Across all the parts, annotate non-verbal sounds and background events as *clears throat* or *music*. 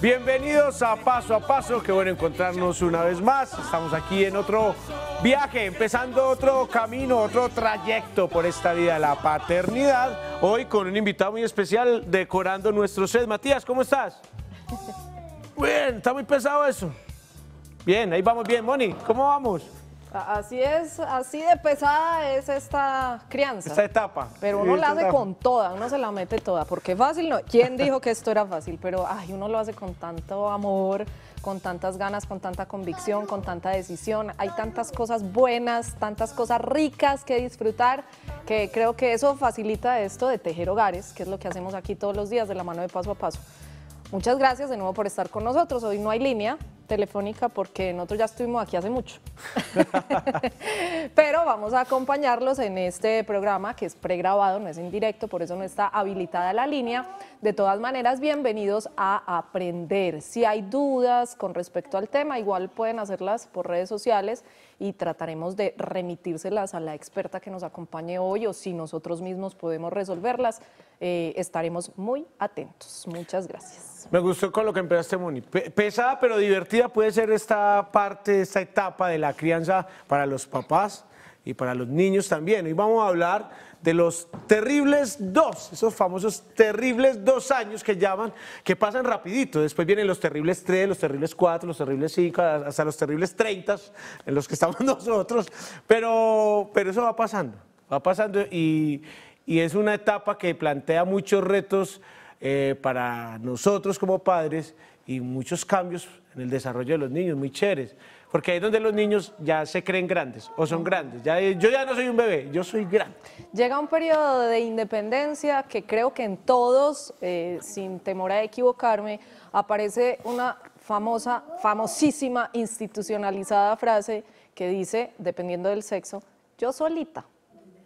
Bienvenidos a Paso a Paso, qué bueno encontrarnos una vez más. Estamos aquí en otro viaje, empezando otro camino, otro trayecto por esta vida de la paternidad. Hoy con un invitado muy especial decorando nuestro sed Matías, ¿cómo estás? *laughs* Bien, está muy pesado eso. Bien, ahí vamos bien. Moni, ¿cómo vamos? Así es, así de pesada es esta crianza. Esta etapa. Pero uno la hace con toda, uno se la mete toda, porque fácil no. ¿Quién *laughs* dijo que esto era fácil? Pero ay, uno lo hace con tanto amor, con tantas ganas, con tanta convicción, con tanta decisión. Hay tantas cosas buenas, tantas cosas ricas que disfrutar, que creo que eso facilita esto de tejer hogares, que es lo que hacemos aquí todos los días de la mano de paso a paso. Muchas gracias de nuevo por estar con nosotros. Hoy no hay línea, telefónica porque nosotros ya estuvimos aquí hace mucho. *laughs* Pero vamos a acompañarlos en este programa que es pregrabado, no es en directo, por eso no está habilitada la línea. De todas maneras, bienvenidos a aprender. Si hay dudas con respecto al tema, igual pueden hacerlas por redes sociales y trataremos de remitírselas a la experta que nos acompañe hoy o si nosotros mismos podemos resolverlas, eh, estaremos muy atentos. Muchas gracias. Me gustó con lo que empezaste, Moni. Pesada pero divertida puede ser esta parte, esta etapa de la crianza para los papás y para los niños también. Hoy vamos a hablar de los terribles dos, esos famosos terribles dos años que llaman, que pasan rapidito. Después vienen los terribles tres, los terribles cuatro, los terribles cinco, hasta los terribles treinta, en los que estamos *laughs* nosotros. Pero, pero eso va pasando, va pasando y es una etapa que plantea muchos retos eh, para nosotros como padres y muchos cambios en el desarrollo de los niños, muy chéveres. Porque ahí es donde los niños ya se creen grandes o son grandes. Ya, eh, yo ya no soy un bebé, yo soy grande. Llega un periodo de independencia que creo que en todos, eh, sin temor a equivocarme, aparece una famosa, famosísima, institucionalizada frase que dice, dependiendo del sexo, yo solita.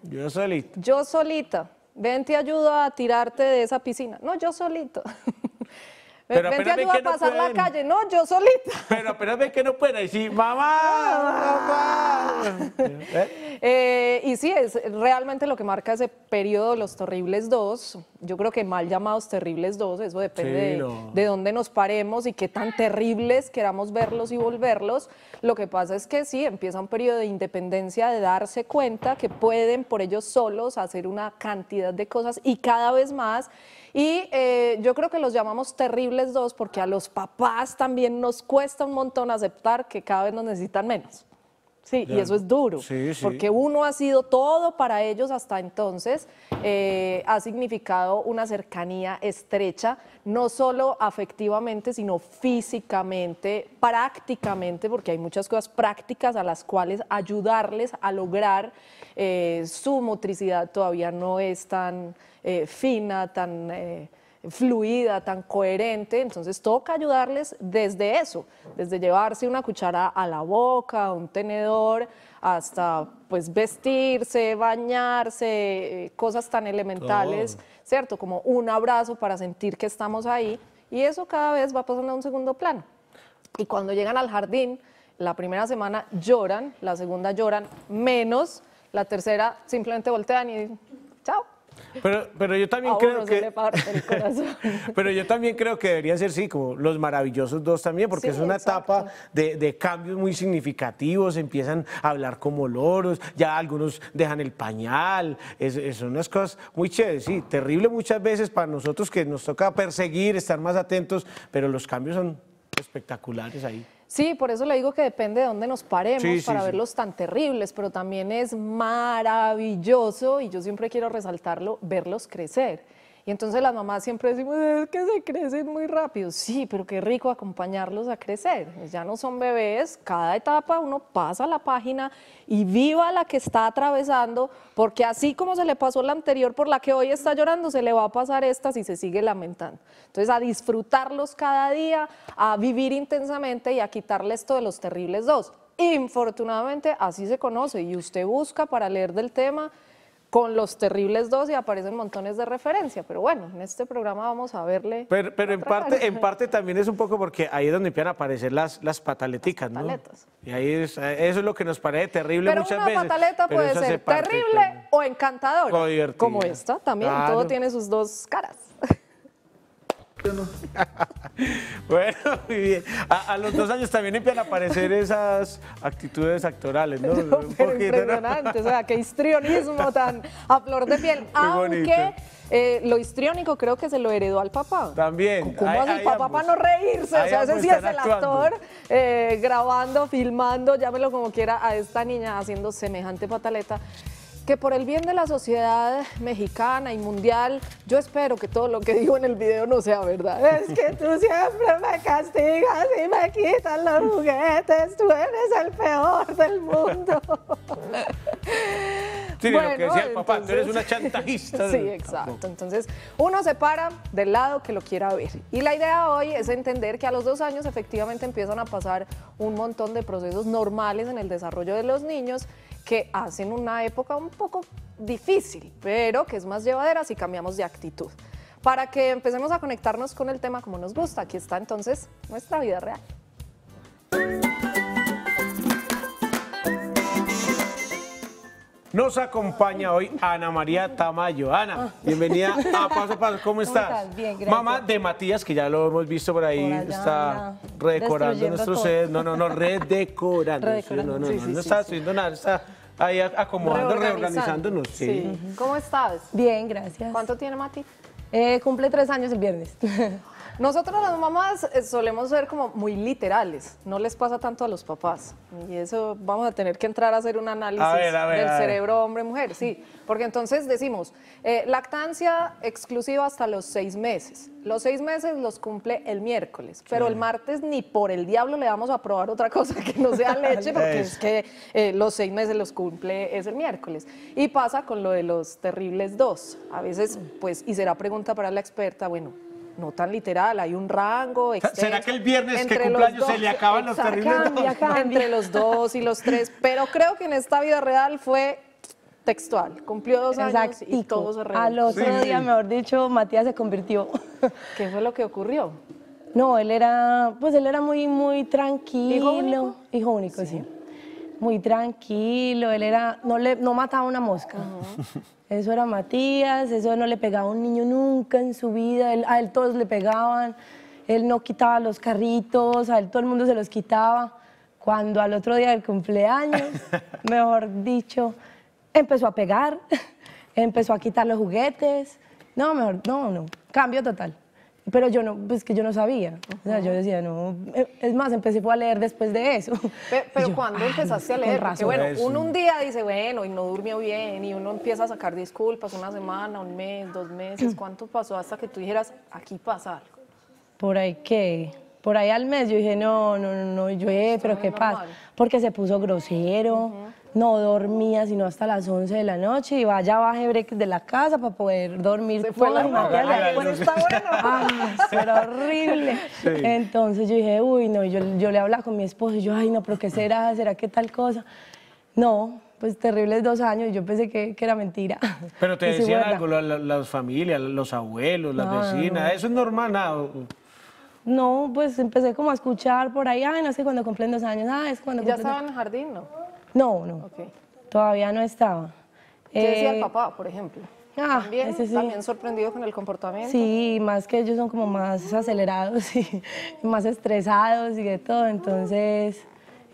Yo solita. Yo solita ven te ayudo a tirarte de esa piscina. No, yo solito. *laughs* ven, te ayudo a pasar la calle. No, yo solito. *laughs* Pero apenas ve que no puede. decir, mamá, mamá. Eh, y sí, es realmente lo que marca ese periodo, los terribles dos, yo creo que mal llamados terribles dos, eso depende de, dónde nos paremos y qué tan terribles queramos verlos y volverlos. Lo que pasa es que sí, empieza un periodo de independencia, de darse cuenta que pueden por ellos solos hacer una cantidad de cosas y cada vez más. Y eh, yo creo que los llamamos terribles dos porque a los papás también nos cuesta un montón aceptar que cada vez nos necesitan menos. Sí, y eso es duro, porque uno ha sido todo para ellos hasta entonces, eh, ha significado una cercanía estrecha, no solo afectivamente, sino físicamente, prácticamente, porque hay muchas cosas prácticas a las cuales ayudarles a lograr eh, su motricidad todavía no es tan eh, fina, tan fluida, tan coherente. Entonces toca ayudarles desde eso, desde llevarse una cuchara a la boca, un tenedor, hasta pues vestirse, bañarse, eh, cosas tan elementales, ¿cierto? Como un abrazo para sentir que estamos ahí. Y eso cada vez va pasando a un segundo plano. Y cuando llegan al jardín, la primera semana lloran, la segunda lloran menos, la tercera simplemente voltean y pero, pero yo también creo que. *laughs* pero yo también creo que debería ser, sí, como los maravillosos dos también, porque es una etapa de, cambios muy significativos. Empiezan a hablar como loros, ya algunos dejan el pañal. Es, son unas cosas muy chéveres, sí, terrible muchas veces para nosotros que nos toca perseguir, estar más atentos, pero los cambios son espectaculares ahí. Sí, por eso le digo que depende de dónde nos paremos para verlos tan terribles, pero también es maravilloso y yo siempre quiero resaltarlo, verlos crecer. Y entonces las mamás siempre decimos, es que se crecen muy rápido. Sí, pero qué rico acompañarlos a crecer. Pues ya no son bebés, cada etapa uno pasa la página y viva la que está atravesando, porque así como se le pasó la anterior por la que hoy está llorando, se le va a pasar esta si se sigue lamentando. Entonces a disfrutarlos cada día, a vivir intensamente y a quitarle esto de los terribles dos. Infortunadamente así se conoce y usted busca para leer del tema con los terribles dos y aparecen montones de referencia. Pero bueno, en este programa vamos a verle. Pero, en, parte, en parte también es un poco porque ahí es donde empiezan a aparecer las, las ¿no? las pataletas. Y ahí es, eso es lo que nos parece terrible pero una pataleta puede ser terrible o encantadora. como esta también, todo tiene sus dos caras. *laughs* bueno, muy bien. A, los dos años también empiezan a aparecer esas actitudes actorales, ¿no? *laughs* impresionante, o sea, qué histrionismo tan a flor de piel. Aunque eh, lo histriónico creo que se lo heredó al papá. También. ¿Cómo hace el papá para no reírse? O sea, ese sí es el actor eh, grabando, filmando, llámelo como quiera, a esta niña haciendo semejante pataleta que por el bien de la sociedad mexicana y mundial, yo espero que todo lo que digo en el video no sea verdad. *laughs* Es que tú siempre me castigas y me quitas los juguetes, tú eres el peor del mundo. *laughs* Sí, bueno, que papá, tú eres una chantajista. *laughs* sí, exacto. Entonces, uno se para del lado que lo quiera ver. Y la idea hoy es entender que a los dos años efectivamente empiezan a pasar un montón de procesos normales en el desarrollo de los niños que hacen una época un poco difícil, pero que es más llevadera si cambiamos de actitud. Para que empecemos a conectarnos con el tema como nos gusta, aquí está entonces nuestra vida real. Nos acompaña hoy Ana María Tamayo. Ana, bienvenida a Paso a Paso. ¿Cómo estás? Bien, Mamá de Matías, que ya lo hemos visto por ahí, está redecorando nuestro set. No, no, no, redecorando. no, no, no, no, está haciendo nada, está ahí acomodando, reorganizándonos. Sí. ¿Cómo estás? Bien, gracias. ¿Cuánto tiene Mati? Eh, cumple tres años el viernes. *laughs* Nosotros las mamás eh, solemos ser como muy literales, no les pasa tanto a los papás. Y eso vamos a tener que entrar a hacer un análisis del cerebro hombre-mujer, sí. Porque entonces decimos, eh, lactancia exclusiva hasta los seis meses. Los seis meses los cumple el miércoles, pero el martes ni por el diablo le vamos a probar otra cosa que no sea *laughs* leche, porque es que eh, los seis meses los cumple es el miércoles. Y pasa con lo de los terribles dos. A veces, pues, y será pregunta para la experta, bueno, no tan literal, hay un rango. ¿Será que el viernes que cumpleaños se le acaban los terribles dos? Entre los dos y los tres, pero creo que en esta vida real fue textual, cumplió dos años y todo se reveló. Al otro día, mejor dicho, Matías se convirtió. ¿Qué fue lo que ocurrió? No, él era, pues él era muy, muy tranquilo. ¿Hijo único? Hijo único, sí muy tranquilo, él era, no, le, no mataba una mosca. Eso era Matías, eso no le pegaba a un niño nunca en su vida, a él todos le pegaban, él no quitaba los carritos, a él todo el mundo se los quitaba. Cuando al otro día del cumpleaños, *laughs* mejor dicho, empezó a pegar, *laughs* empezó a quitar los juguetes. No, mejor, no, no, cambio total pero yo no, pues que yo no sabía. yo decía, no. Eh, es más, empecé a leer después de eso. *laughs* Pero, cuando empezaste a leer, bueno, uno un día dice, bueno, y no durmió bien, y uno empieza a sacar disculpas una semana, un mes, dos meses. *clears throat* ¿Cuánto pasó hasta que tú dijeras, aquí pasa algo? Por ahí qué. Por ahí al mes yo dije, no, no, no, no, yo, eh, pero ¿qué pasa? Porque se puso grosero no dormía sino hasta las 11 de la noche y vaya baje break de la casa para poder dormir. fue la bueno, está bueno. era horrible. Entonces yo dije, uy, no, yo, yo le hablaba con mi esposo y yo, ay, no, pero ¿qué será? ¿Será qué tal cosa? No, pues terribles dos años y yo pensé que, era mentira. Pero te *laughs* decían algo, las familias, los abuelos, las vecinas, eso es normal, nada. No, pues empecé como a escuchar por ahí, ay, no sé, cuando cumplen dos años, ah, es cuando... Ya estaba en el jardín, ¿no? No, no. Todavía no estaba. ¿Qué decía el eh, papá, por ejemplo? Ah, ¿También, ¿También sorprendido con el comportamiento? Sí, más que ellos son como más acelerados y *laughs* más estresados y de todo, entonces...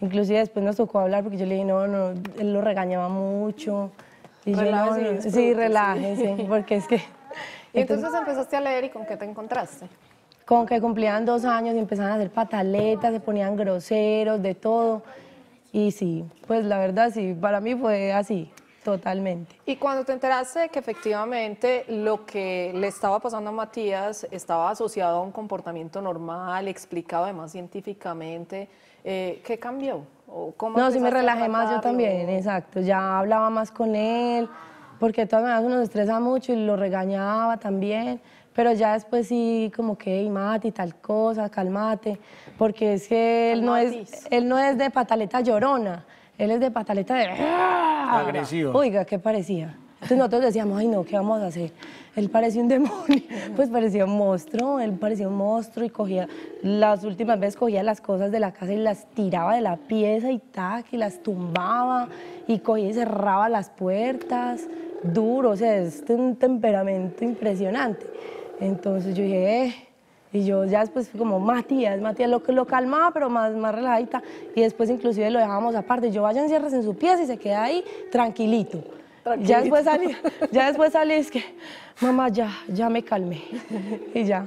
Inclusive después nos tocó hablar porque yo le dije, no, no, él lo regañaba mucho. Y yo, sí, relájese, *laughs* porque es que... Y entonces, entonces empezaste a leer y con qué te encontraste con que cumplían dos años y empezaban a hacer pataletas, se ponían groseros, de todo. Y sí, pues la verdad sí, para mí fue así, totalmente. Y cuando te enteraste que efectivamente lo que le estaba pasando a Matías estaba asociado a un comportamiento normal, explicado además científicamente, eh, ¿qué cambió? ¿O cómo no, sí me relajé más yo también, exacto. Ya hablaba más con él, porque de todas maneras uno se estresa mucho y lo regañaba también. Pero ya después sí, como que, y y tal cosa, calmate, porque es que él no es, él no es de pataleta llorona, él es de pataleta de... ¡Ah! Agresivo. Oiga, ¿qué parecía? Entonces nosotros decíamos, ay no, ¿qué vamos a hacer? Él parecía un demonio, *laughs* pues parecía un monstruo, él parecía un monstruo y cogía, las últimas veces cogía las cosas de la casa y las tiraba de la pieza y tac, y las tumbaba y cogía y cerraba las puertas, duro, o sea, es un temperamento impresionante. Entonces yo dije, eh. Y yo ya después fui como Matías, Matías lo, lo calmaba, pero más, más relajadita. Y después inclusive lo dejábamos aparte. Yo vaya encierras en su pies y se queda ahí tranquilito. Ya después salí, ya después salí, es que, mamá, ya, ya me calmé. Y ya,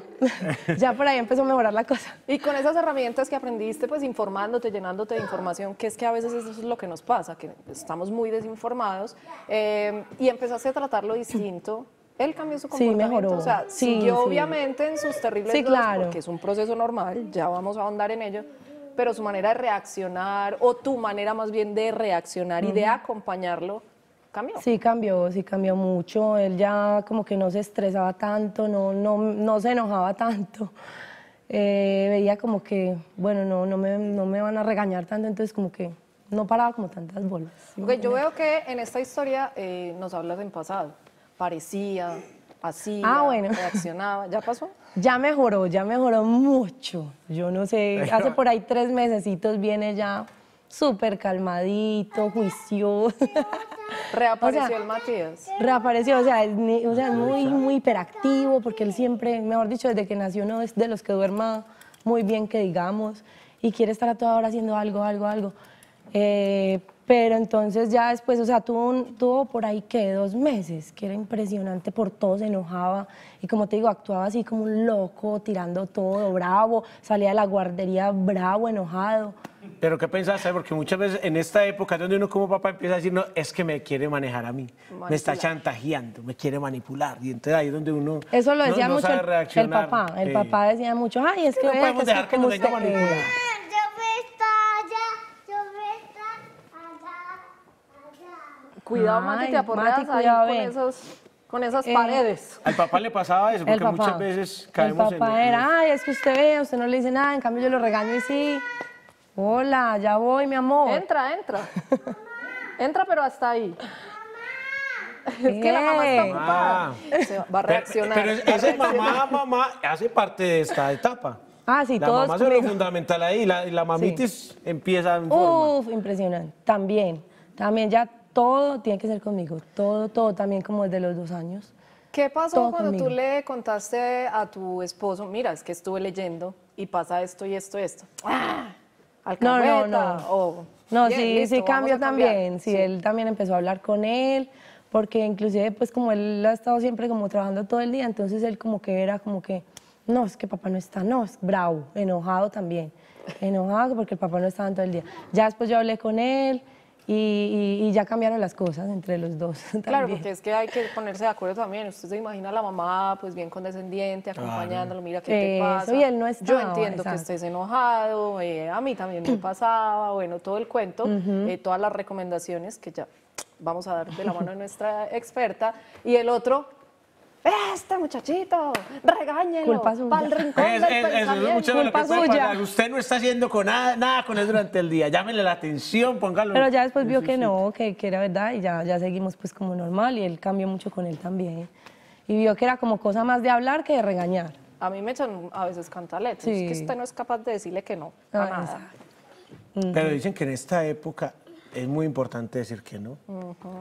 ya por ahí empezó a mejorar la cosa. Y con esas herramientas que aprendiste, pues informándote, llenándote de información, que es que a veces eso es lo que nos pasa, que estamos muy desinformados, eh, y empezaste a tratarlo distinto él cambió su comportamiento. Sí, mejoró. O sea, sí, siguió obviamente en sus terribles sí, claro. que porque es un proceso normal, ya vamos a ahondar en ello, pero su manera de reaccionar, o tu manera más bien de reaccionar y de acompañarlo, cambió. Sí, cambió, sí cambió mucho. Él ya como que no se estresaba tanto, no, no, no se enojaba tanto. *laughs* Eh, veía como que, bueno, no, no, me, no me van a regañar tanto, entonces como que no paraba como tantas bolas. Okay, yo veo que en esta historia eh, nos hablas en pasado parecía, así, ah, bueno. reaccionaba. ¿Ya pasó? *laughs* Ya mejoró, ya mejoró mucho. Yo no sé, hace por ahí tres mesecitos viene ya súper calmadito, juicioso. *laughs* Reapareció el Matías. Reapareció, o sea, es, muy, muy hiperactivo, porque él siempre, mejor dicho, desde que nació no es de los que duerma muy bien, que digamos, y quiere estar a toda hora haciendo algo, algo, algo. Eh, pero entonces ya después, o sea, tuvo, por ahí que dos meses, que era impresionante por todo, se enojaba y como te digo, actuaba así como un loco, tirando todo, bravo, salía de la guardería bravo, enojado. Pero ¿qué pensaste? Porque muchas veces en esta época donde uno como papá empieza a decir, no, es que me quiere manejar a mí, me está chantajeando, me quiere manipular. Y entonces ahí es donde uno... Eso lo decía mucho el, papá, el eh. papá decía mucho, ay, es que... No podemos dejar que, que nos manipular. Cuidado, Mati, te aporreas con, esas eh, paredes. Al papá le pasaba eso, porque muchas veces caemos el papá era, ay, es que usted ve, usted no le dice nada, en cambio yo lo regaño y sí. Hola, ya voy, mi amor. Entra, entra. *laughs* entra, pero hasta ahí. Es que la mamá está ocupada. Ah. va a reaccionar. Pero, pero mamá, mamá, hace parte de esta etapa. Ah, sí, la mamá es lo fundamental ahí, la, la mamitis empieza en Uf, impresionante. También, también ya todo tiene que ser conmigo, todo, todo, también como desde los dos años. ¿Qué pasó cuando tú le contaste a tu esposo, mira, es que estuve leyendo y pasa esto y esto y esto? ¡Ah! No, no, no. no, sí, sí cambió también, sí, él también empezó a hablar con él, porque inclusive pues como él ha estado siempre como trabajando todo el día, entonces él como que era como que, no, es que papá no está, no, es bravo, enojado también, enojado porque el papá no estaba todo el día. Ya después yo hablé con él y, ya cambiaron las cosas entre los dos. *laughs* Claro, porque es que hay que ponerse de acuerdo también. Usted se imagina a la mamá, pues bien condescendiente, acompañándolo, mira qué te pasa. Y él no estaba, Yo entiendo que estés enojado, eh, a mí también me *clears throat* pasaba, bueno, todo el cuento, eh, todas las recomendaciones que ya vamos a dar de la mano de nuestra experta. Y el otro, este muchachito, regáñelo, el rincón es, del pensamiento. culpa suya. Usted no está haciendo con nada, nada, con él durante el día, Llámenle la atención, póngalo. Pero ya después vio que no, que, que, era verdad y ya, ya seguimos pues como normal y él cambió mucho con él también. Y vio que era como cosa más de hablar que de regañar. A mí me echan a veces cantaletos, es que usted no es capaz de decirle que no ah, Pero dicen que en esta época es muy importante decir que no.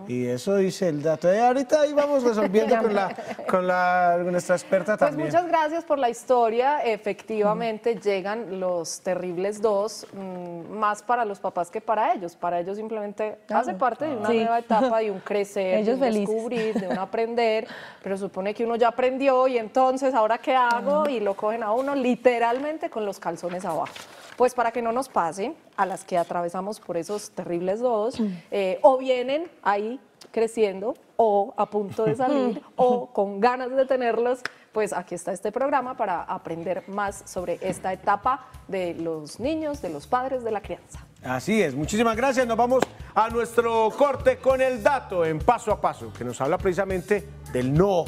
Y eso dice el dato. de eh, ahorita ahí vamos resolviendo *laughs* con, la, con, la, nuestra experta pues también. Pues muchas gracias por la historia. Efectivamente, llegan los terribles dos, mm, más para los papás que para ellos. Para ellos simplemente hace parte de una nueva etapa, de un *laughs* crecer, de un descubrir, de un *laughs* aprender. Pero supone que uno ya aprendió y entonces, ¿ahora qué hago? Y lo cogen a uno literalmente con los calzones abajo pues para que no nos pase a las que atravesamos por esos terribles dos, mm. eh, o vienen ahí creciendo o a punto de salir *laughs* o con ganas de tenerlos, pues aquí está este programa para aprender más sobre esta etapa de los niños, de los padres, de la crianza. Así es, muchísimas gracias. Nos vamos a nuestro corte con el dato en paso a paso, que nos habla precisamente del no,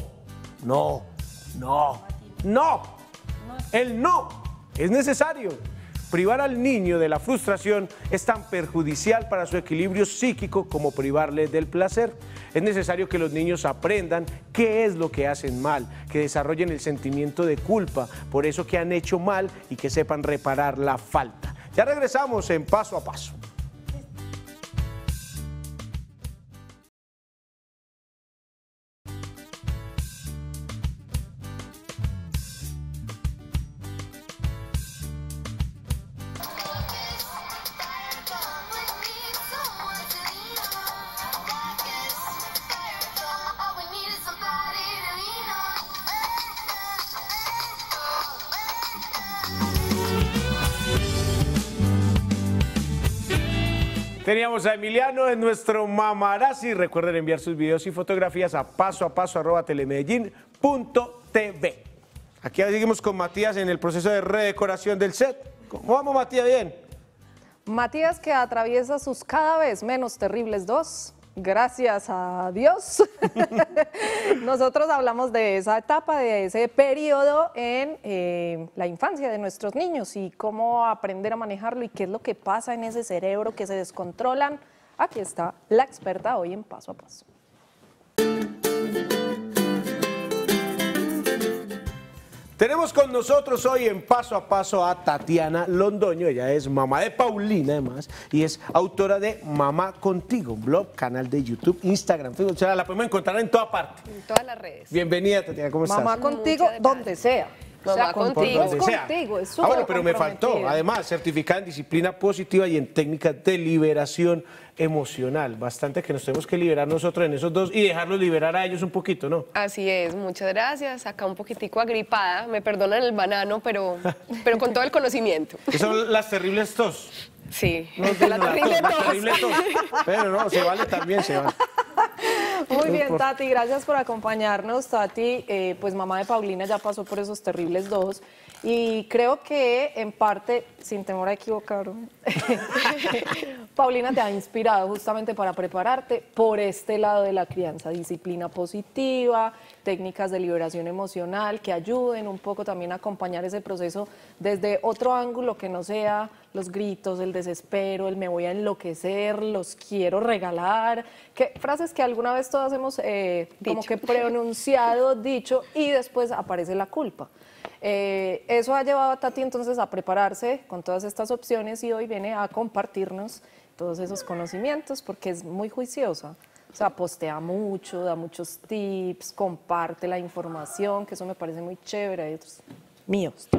no, no, no. El no es necesario privar al niño de la frustración es tan perjudicial para su equilibrio psíquico como privarle del placer. Es necesario que los niños aprendan qué es lo que hacen mal, que desarrollen el sentimiento de culpa por eso que han hecho mal y que sepan reparar la falta. Ya regresamos en paso a paso. a Emiliano en nuestro mamarazzi. Recuerden enviar sus videos y fotografías a paso a paso arroba tv Aquí seguimos con Matías en el proceso de redecoración del set. ¿Cómo vamos, Matías? Bien. Matías que atraviesa sus cada vez menos terribles dos Gracias a Dios. *laughs* Nosotros hablamos de esa etapa, de ese periodo en eh, la infancia de nuestros niños y cómo aprender a manejarlo y qué es lo que pasa en ese cerebro que se descontrolan. Aquí está la experta hoy en Paso a Paso. Tenemos con nosotros hoy en Paso a Paso a Tatiana Londoño. Ella es mamá de Paulina, además, y es autora de Mamá Contigo, blog, canal de YouTube, Instagram, Facebook. O sea, la podemos encontrar en toda parte. En todas las redes. Bienvenida, Tatiana, ¿cómo estás? Mamá Contigo, donde sea. Mamá o sea, contigo. Es contigo, Ah, bueno, pero me faltó. Además, certificada en disciplina positiva y en técnicas de liberación emocional, bastante que nos tenemos que liberar nosotros en esos dos y dejarlos liberar a ellos un poquito, ¿no? Así es, muchas gracias. Acá un poquitico agripada, me perdonan el banano, pero, pero con todo el conocimiento. ¿Y *laughs* son las terribles dos? Sí, Las terribles la, Pero no, se vale también, se vale. Muy bien, Tati, gracias por acompañarnos. Tati, eh, pues mamá de Paulina ya pasó por esos terribles dos. Y creo que en parte, sin temor a equivocarme, *laughs* Paulina te ha inspirado justamente para prepararte por este lado de la crianza, disciplina positiva, técnicas de liberación emocional que ayuden un poco también a acompañar ese proceso desde otro ángulo que no sea los gritos, el desespero, el me voy a enloquecer, los quiero regalar, frases que alguna vez todas hemos eh, como que pronunciado, dicho y después aparece la culpa. Eh, eso ha llevado a Tati entonces a prepararse con todas estas opciones y hoy viene a compartirnos todos esos conocimientos porque es muy juiciosa. O sea, postea mucho, da muchos tips, comparte la información, que eso me parece muy chévere. otros míos.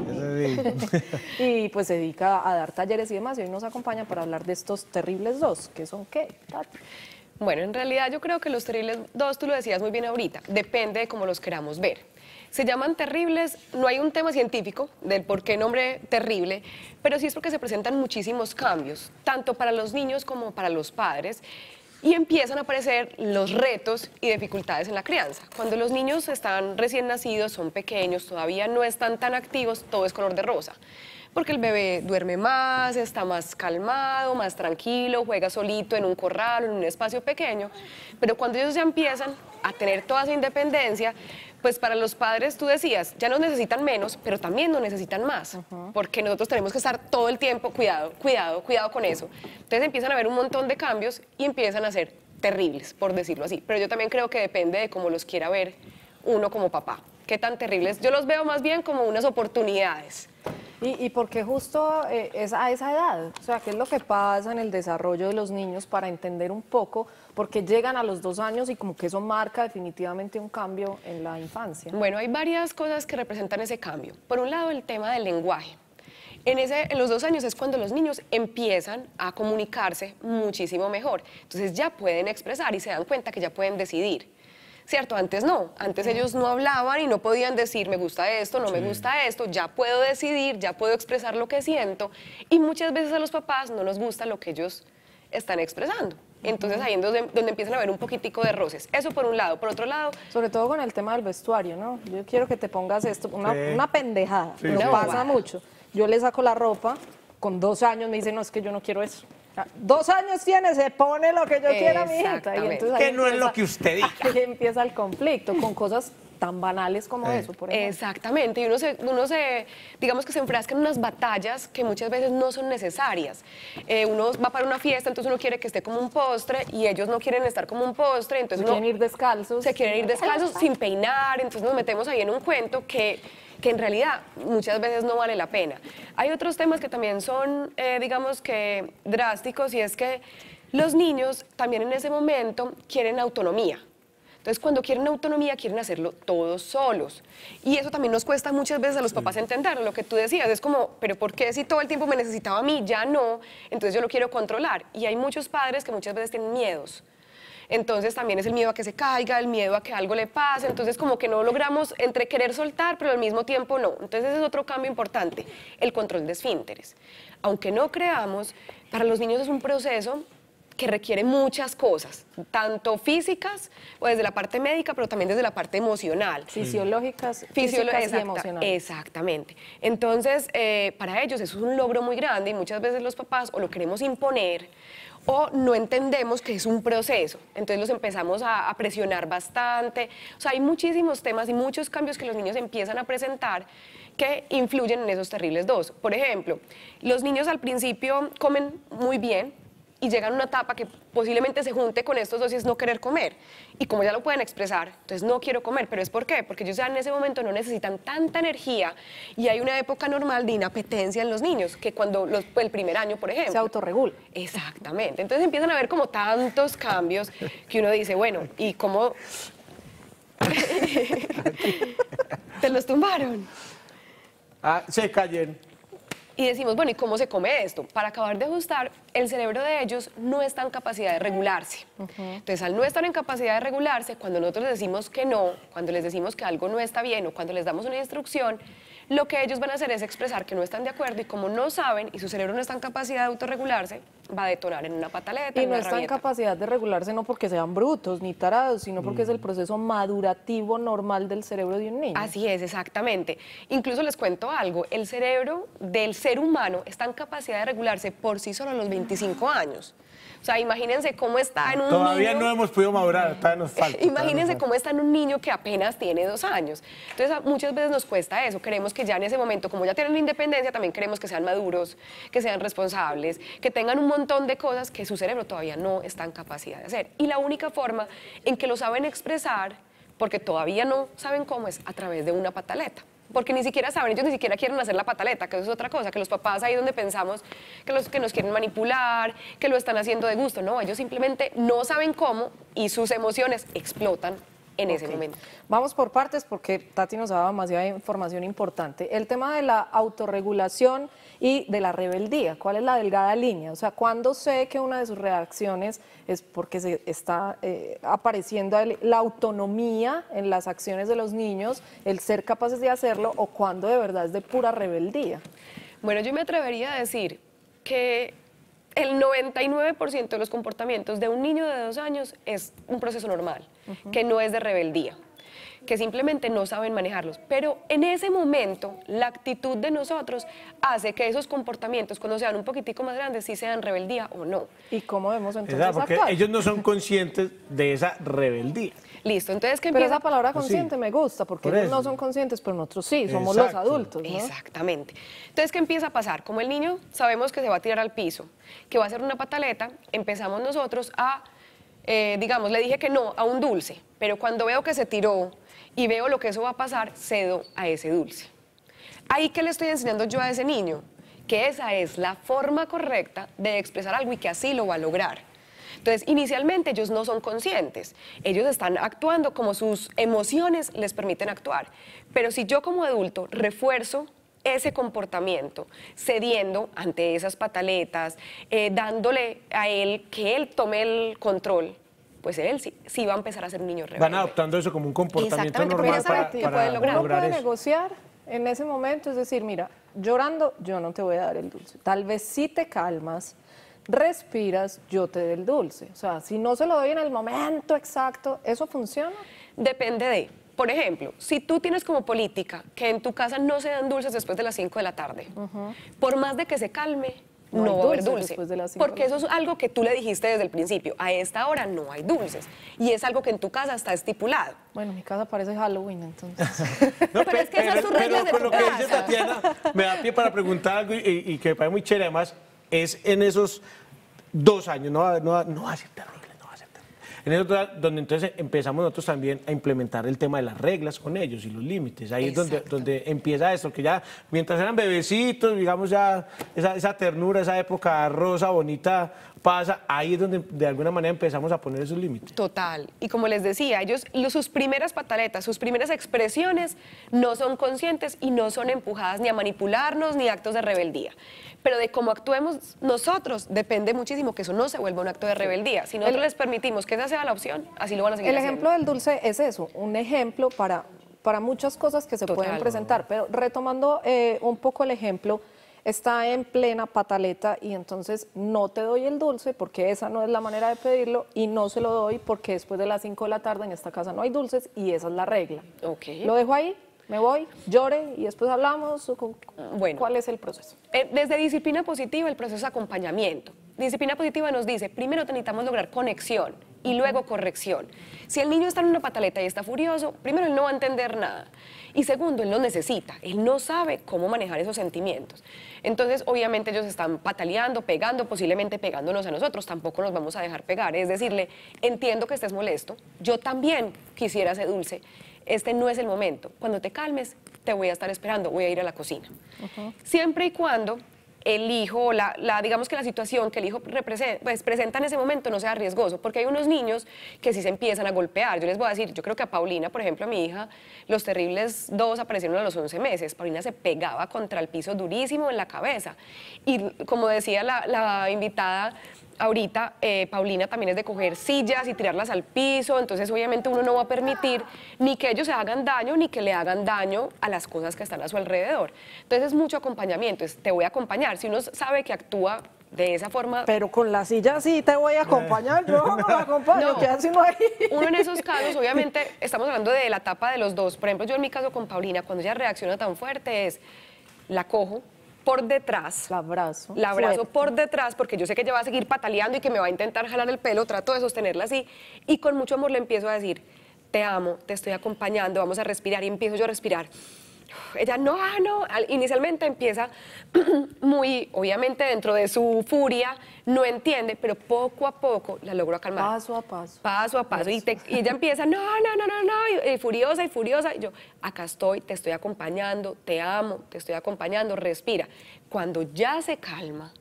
*laughs* y pues se dedica a dar talleres y demás. Y hoy nos acompaña para hablar de estos terribles dos, que son qué, Tati. Bueno, en realidad yo creo que los terribles dos, tú lo decías muy bien ahorita, depende de cómo los queramos ver. Se llaman terribles, no hay un tema científico del por qué nombre terrible, pero sí es porque se presentan muchísimos cambios, tanto para los niños como para los padres y empiezan a aparecer los retos y dificultades en la crianza. Cuando los niños están recién nacidos, son pequeños, todavía no están tan activos, todo es color de rosa, porque el bebé duerme más, está más calmado, más tranquilo, juega solito en un corral, en un espacio pequeño, pero cuando ellos ya empiezan a tener toda su independencia, pues para los padres, tú decías, ya nos necesitan menos, pero también nos necesitan más, porque nosotros tenemos que estar todo el tiempo, cuidado, cuidado, cuidado con eso. Entonces empiezan a haber un montón de cambios y empiezan a ser terribles, por decirlo así. Pero yo también creo que depende de cómo los quiera ver uno como papá. Qué tan terribles. Yo los veo más bien como unas oportunidades. ¿Y, y por qué justo eh, es a esa edad? O sea, ¿qué es lo que pasa en el desarrollo de los niños para entender un poco? porque llegan a los dos años y como que eso marca definitivamente un cambio en la infancia. Bueno, hay varias cosas que representan ese cambio. Por un lado, el tema del lenguaje. En, los dos años es cuando los niños empiezan a comunicarse muchísimo mejor. Entonces ya pueden expresar y se dan cuenta que ya pueden decidir. ¿Cierto? Antes no. Antes ellos no hablaban y no podían decir me gusta esto, no me gusta esto. Ya puedo decidir, ya puedo expresar lo que siento. Y muchas veces a los papás no nos gusta lo que ellos están expresando. Entonces ahí es donde, empiezan a haber un poquitico de roces. Eso por un lado. Por otro lado... Sobre todo con el tema del vestuario, ¿no? Yo quiero que te pongas esto, una, pendejada, No pasa mucho. Yo le saco la ropa, con dos años me dicen, no, es que yo no quiero eso. Dos años tiene, se pone lo que yo quiera, mi que no es lo que usted dice. Ahí *laughs* empieza el conflicto con cosas tan banales como eh. eso, por ejemplo. Exactamente, y uno se, uno se, digamos que se enfrasca en unas batallas que muchas veces no son necesarias. Eh, uno va para una fiesta, entonces uno quiere que esté como un postre y ellos no quieren estar como un postre, entonces... Se quieren ir descalzos. Se quieren ir descalzos *laughs* sin peinar, entonces nos metemos ahí en un cuento que que en realidad muchas veces no vale la pena. Hay otros temas que también son, eh, digamos que, drásticos y es que los niños también en ese momento quieren autonomía. Entonces, cuando quieren autonomía, quieren hacerlo todos solos. Y eso también nos cuesta muchas veces a los papás entender lo que tú decías. Es como, pero ¿por qué si todo el tiempo me necesitaba a mí, ya no? Entonces yo lo quiero controlar. Y hay muchos padres que muchas veces tienen miedos. Entonces también es el miedo a que se caiga, el miedo a que algo le pase. Entonces como que no logramos entre querer soltar, pero al mismo tiempo no. Entonces ese es otro cambio importante, el control de esfínteres. Aunque no creamos, para los niños es un proceso que requiere muchas cosas, tanto físicas, o pues, desde la parte médica, pero también desde la parte emocional. Fisiológicas, fisiológicas y emocionales. Exactamente. Entonces, eh, para ellos eso es un logro muy grande y muchas veces los papás o lo queremos imponer o no entendemos que es un proceso. Entonces los empezamos a, a, presionar bastante. O sea, hay muchísimos temas y muchos cambios que los niños empiezan a presentar que influyen en esos terribles dos. Por ejemplo, los niños al principio comen muy bien, y llega una etapa que posiblemente se junte con estos dos y es no querer comer. Y como ya lo pueden expresar, entonces no quiero comer, pero es por qué, porque ellos ya en ese momento no necesitan tanta energía y hay una época normal de inapetencia en los niños, que cuando los, el primer año, por ejemplo. Se autorregula. Exactamente. Entonces empiezan a haber como tantos cambios que uno dice, bueno, ¿y cómo... *laughs* ¿Te los tumbaron? Ah, se cayeron. Y decimos, bueno, ¿y cómo se come esto? Para acabar de ajustar, el cerebro de ellos no está en capacidad de regularse. Entonces, al no estar en capacidad de regularse, cuando nosotros decimos que no, cuando les decimos que algo no está bien o cuando les damos una instrucción, lo que ellos van a hacer es expresar que no están de acuerdo y como no saben y su cerebro no está en capacidad de autorregularse, va a detonar en una pataleta. Y no está en capacidad de regularse no porque sean brutos ni tarados, sino porque es el mm. proceso madurativo normal del cerebro de un niño. Así es, exactamente. Incluso les cuento algo, el cerebro del ser humano está en capacidad de regularse por sí solo a los 25 años. O sea, imagínense cómo está en un Todavía no hemos podido madurar, todavía nos falta. imagínense cómo está en un niño que apenas tiene dos años. Entonces, muchas veces nos cuesta eso. Queremos que ya en ese momento, como ya tienen la independencia, también queremos que sean maduros, que sean responsables, que tengan un montón de cosas que su cerebro todavía no está en capacidad de hacer. Y la única forma en que lo saben expresar, porque todavía no saben cómo, es a través de una pataleta porque ni siquiera saben, ellos ni siquiera quieren hacer la pataleta, que eso es otra cosa, que los papás ahí donde pensamos que, los, que nos quieren manipular, que lo están haciendo de gusto, no, ellos simplemente no saben cómo y sus emociones explotan en ese momento. Vamos por partes porque Tati nos daba demasiada información importante. El tema de la autorregulación y de la rebeldía, ¿cuál es la delgada línea? O sea, ¿cuándo sé que una de sus reacciones es porque se está eh, apareciendo la autonomía en las acciones de los niños, el ser capaces de hacerlo o cuándo de verdad es de pura rebeldía? Bueno, yo me atrevería a decir que el 99% de los comportamientos de un niño de dos años es un proceso normal que no es de rebeldía, que simplemente no saben manejarlos. Pero en ese momento, la actitud de nosotros hace que esos comportamientos, cuando sean un poquitico más grandes, sí sean rebeldía o no. ¿Y cómo vemos entonces porque ellos no son conscientes de esa rebeldía. Listo, entonces que empieza... esa palabra pues consciente me gusta, porque ellos no son conscientes, pero nosotros sí, somos los adultos, Exactamente. Entonces, ¿qué empieza a pasar? Como el niño sabemos que se va a tirar al piso, que va a hacer una pataleta, empezamos nosotros a eh, digamos, le dije que no a un dulce, pero cuando veo que se tiró y veo lo que eso va a pasar, cedo a ese dulce. Ahí que le estoy enseñando yo a ese niño, que esa es la forma correcta de expresar algo y que así lo va a lograr. Entonces, inicialmente ellos no son conscientes, ellos están actuando como sus emociones les permiten actuar, pero si yo como adulto refuerzo ese comportamiento, cediendo ante esas pataletas, eh, dándole a él que él tome el control, pues él sí, va a empezar a ser un niño rebelde. Van adoptando eso como un comportamiento normal para, lograr puede negociar en ese momento, es decir, mira, llorando yo no te voy a dar el dulce. Tal vez si te calmas, respiras, yo te doy el dulce. O sea, si no se lo doy en el momento exacto, ¿eso funciona? Depende de por ejemplo, si tú tienes como política que en tu casa no se dan dulces después de las 5 de la tarde, por más de que se calme, no, va a haber dulce. porque eso es algo que tú le dijiste desde el principio. A esta hora no hay dulces. Y es algo que en tu casa está estipulado. Bueno, mi casa parece Halloween, entonces. *laughs* pero, es que esas son reglas de pero lo que dice Tatiana, me da pie para preguntar algo y, que me parece muy chévere. Además, es en esos dos años, no, no, no va a ser en eso donde entonces empezamos nosotros también a implementar el tema de las reglas con ellos y los límites. Ahí es donde, donde empieza esto, que ya mientras eran bebecitos, digamos ya esa ternura, esa época rosa, bonita, pasa, ahí es donde de alguna manera empezamos a poner esos límites. Total. Y como les decía, ellos, sus primeras pataletas, sus primeras expresiones no son conscientes y no son empujadas ni a manipularnos ni actos de rebeldía. Pero de cómo actuemos nosotros depende muchísimo que eso no se vuelva un acto de rebeldía. Si nosotros les permitimos que esa sea la opción, así lo van a seguir El ejemplo del dulce es eso, un ejemplo para, para muchas cosas que se pueden presentar. Pero retomando eh, un poco el ejemplo está en plena pataleta y entonces no te doy el dulce porque esa no es la manera de pedirlo y no se lo doy porque después de las 5 de la tarde en esta casa no hay dulces y esa es la regla. Okay. Lo dejo ahí, me voy, llore y después hablamos. Ah, bueno, ¿Cuál es el proceso? Eh, desde disciplina positiva, el proceso es acompañamiento. Disciplina positiva nos dice, primero necesitamos lograr conexión y luego corrección. Si el niño está en una pataleta y está furioso, primero él no va a entender nada y segundo, él lo necesita, él no sabe cómo manejar esos sentimientos. Entonces, obviamente ellos están pataleando, pegando, posiblemente pegándonos a nosotros, tampoco nos vamos a dejar pegar, es decirle, entiendo que estés molesto, yo también quisiera ser dulce, este no es el momento, cuando te calmes, te voy a estar esperando, voy a ir a la cocina. Siempre y cuando el hijo, la, digamos que la situación que el hijo pues, presenta en ese momento no sea riesgoso, porque hay unos niños que sí se empiezan a golpear. Yo les voy a decir, yo creo que a Paulina, por ejemplo, a mi hija, los terribles dos aparecieron a los 11 meses. Paulina se pegaba contra el piso durísimo en la cabeza. Y como decía la invitada, ahorita eh, Paulina también es de coger sillas y tirarlas al piso, entonces obviamente uno no va a permitir ni que ellos se hagan daño ni que le hagan daño a las cosas que están a su alrededor. Entonces es mucho acompañamiento, es, te voy a acompañar. Si uno sabe que actúa de esa forma. Pero con la silla sí te voy a acompañar, yo no la acompaño, *laughs* no, Uno en esos *laughs* casos, obviamente, estamos hablando de la etapa de los dos. Por ejemplo, yo en mi caso con Paulina, cuando ella reacciona tan fuerte es, la cojo, por detrás. La abrazo. La abrazo por detrás porque yo sé que ella va a seguir pataleando y que me va a intentar jalar el pelo, trato de sostenerla así y con mucho amor le empiezo a decir, te amo, te estoy acompañando, vamos a respirar y empiezo yo a respirar ella no, ah, no, inicialmente empieza *clears throat* muy, obviamente dentro de su furia, no entiende, pero poco a poco la logró calmar. Paso a paso. Paso a paso. Y, ella empieza, no, no, no, no, no, furiosa y furiosa. Y yo, acá estoy, te estoy acompañando, te amo, te estoy acompañando, respira. Cuando ya se calma,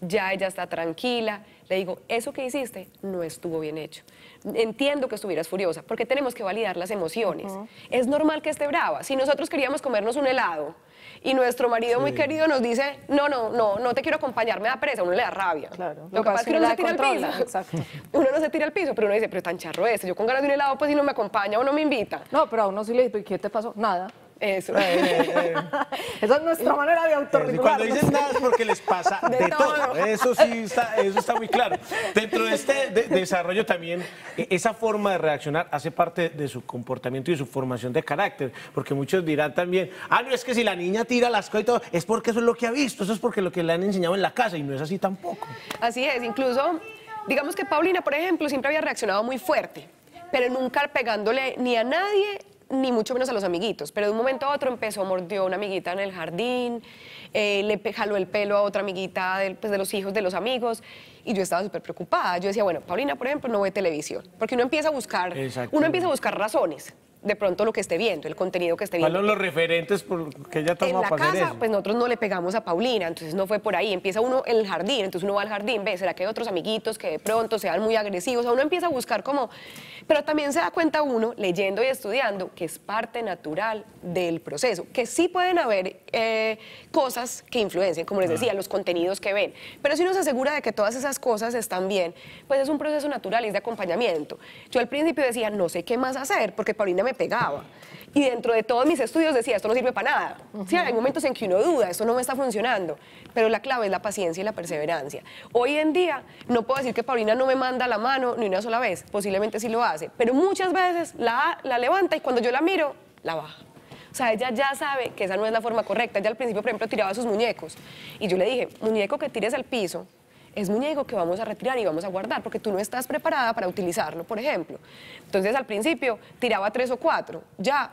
ya ella está tranquila. Le digo, eso que hiciste no estuvo bien hecho. Entiendo que estuvieras furiosa, porque tenemos que validar las emociones. Es normal que esté brava. Si nosotros queríamos comernos un helado y nuestro marido muy querido nos dice, no, no, no, no te quiero acompañar, me da pereza, uno le da rabia. Lo, que pasa es que uno no se tira al piso. *laughs* Uno no se tira al piso, pero uno dice, pero tan charro este, yo con ganas de un helado, pues si no me acompaña o no me invita. No, pero a uno sí le dice, ¿qué te pasó? Nada. Eso. *laughs* es nuestra manera de Y Cuando dicen nada es porque les pasa *laughs* de, todo. Eso sí está, eso está muy claro. Dentro de este desarrollo también, e, esa forma de reaccionar hace parte de su comportamiento y de su formación de carácter. Porque muchos dirán también, ah, no, es que si la niña tira las cosas y todo, es porque eso es lo que ha visto, eso es porque lo que le han enseñado en la casa y no es así tampoco. Así es, incluso, digamos que Paulina, por ejemplo, siempre había reaccionado muy fuerte, pero nunca pegándole ni a nadie ni mucho menos a los amiguitos, pero de un momento a otro empezó, mordió a una amiguita en el jardín, eh, le jaló el pelo a otra amiguita pues, de, los hijos de los amigos, y yo estaba súper preocupada. Yo decía, bueno, Paulina, por ejemplo, no ve televisión, porque uno empieza a buscar, uno empieza a buscar razones de pronto lo que esté viendo, el contenido que esté viendo. ¿Cuáles son los referentes porque que ella toma En la casa, pues nosotros no le pegamos a Paulina, entonces no fue por ahí. Empieza uno en el jardín, entonces uno va al jardín, ve, será que hay otros amiguitos que de pronto sean muy agresivos, o uno empieza a buscar como... Pero también se da cuenta uno, leyendo y estudiando, que es parte natural del proceso, que sí pueden haber eh, cosas que influencien, como les decía, los contenidos que ven. Pero si uno se asegura de que todas esas cosas están bien, pues es un proceso natural, es de acompañamiento. Yo al principio decía, no sé qué más hacer, porque Paulina me pegaba. Y dentro de todos mis estudios decía, esto no sirve para nada. hay momentos en que uno duda, esto no me está funcionando. Pero la clave es la paciencia y la perseverancia. Hoy en día, no puedo decir que Paulina no me manda la mano ni una sola vez. Posiblemente sí lo hace. Pero muchas veces la, la levanta y cuando yo la miro, la baja. O sea, ella ya sabe que esa no es la forma correcta. Ella al principio, por ejemplo, tiraba sus muñecos. Y yo le dije, muñeco que tires al piso, es muñeco que vamos a retirar y vamos a guardar, porque tú no estás preparada para utilizarlo, por ejemplo. Entonces al principio tiraba tres o cuatro, ya